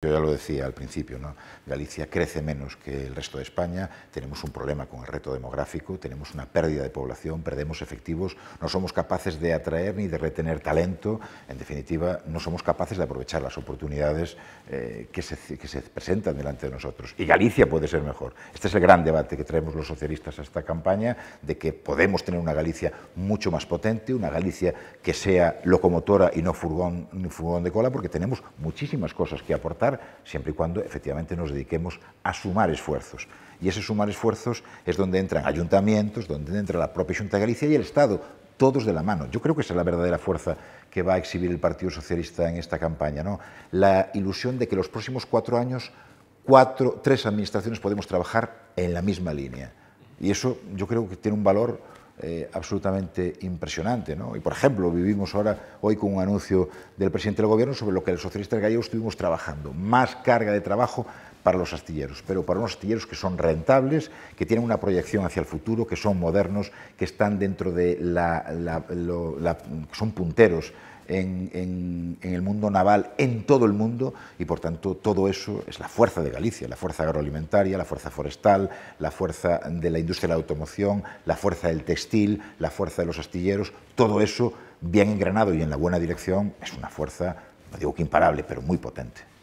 Yo ya lo decía al principio, ¿no? Galicia crece menos que el resto de España, tenemos un problema con el reto demográfico, tenemos una pérdida de población, perdemos efectivos, no somos capaces de atraer ni de retener talento, en definitiva, no somos capaces de aprovechar las oportunidades eh, que, se, presentan delante de nosotros. Y Galicia puede ser mejor. Este es el gran debate que traemos los socialistas a esta campaña, de que podemos tener una Galicia mucho más potente, una Galicia que sea locomotora y no furgón, furgón de cola, porque tenemos muchísimas cosas que aportar siempre y cuando efectivamente nos dediquemos a sumar esfuerzos. Y ese sumar esfuerzos es donde entran ayuntamientos, donde entra la propia Junta de Galicia y el Estado, todos de la mano. Yo creo que esa es la verdadera fuerza que va a exhibir el Partido Socialista en esta campaña, ¿no? La ilusión de que los próximos cuatro años, cuatro, tres administraciones podemos trabajar en la misma línea. Y eso yo creo que tiene un valor eh, absolutamente impresionante. Y, por ejemplo, vivimos ahora, hoy, con un anuncio del presidente del Gobierno sobre lo que el socialista gallego estuvimos trabajando. Más carga de trabajo para los astilleros, pero para unos astilleros que son rentables, que tienen una proyección hacia el futuro, que son modernos, que están dentro de la, la, son punteros en, el mundo naval, en todo el mundo, y por tanto todo eso es la fuerza de Galicia, la fuerza agroalimentaria, la fuerza forestal, la fuerza de la industria de la automoción, la fuerza del textil, la fuerza de los astilleros, todo eso bien engranado y en la buena dirección es una fuerza, no digo que imparable, pero muy potente.